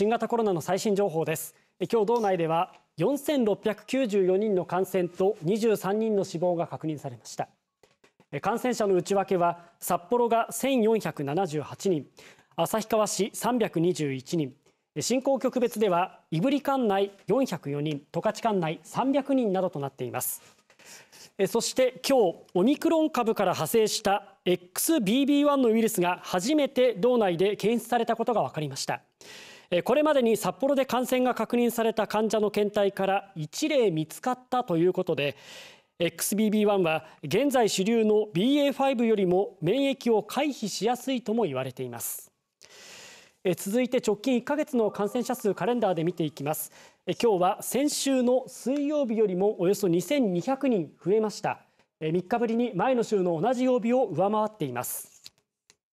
新型コロナの最新情報です今日道内では4694人の感染と23人の死亡が確認されました感染者の内訳は札幌が1478人旭川市321人振興局別では胆振管内404人十勝管内300人などとなっていますそして今日オミクロン株から派生した XBB.1 のウイルスが初めて道内で検出されたことが分かりましたこれまでに札幌で感染が確認された患者の検体から1例見つかったということで XBB.1 は現在主流の BA.5 よりも免疫を回避しやすいとも言われていますえ続いて直近1ヶ月の感染者数カレンダーで見ていきますえ今日は先週の水曜日よりもおよそ2200人増えましたえ3日ぶりに前の週の同じ曜日を上回っています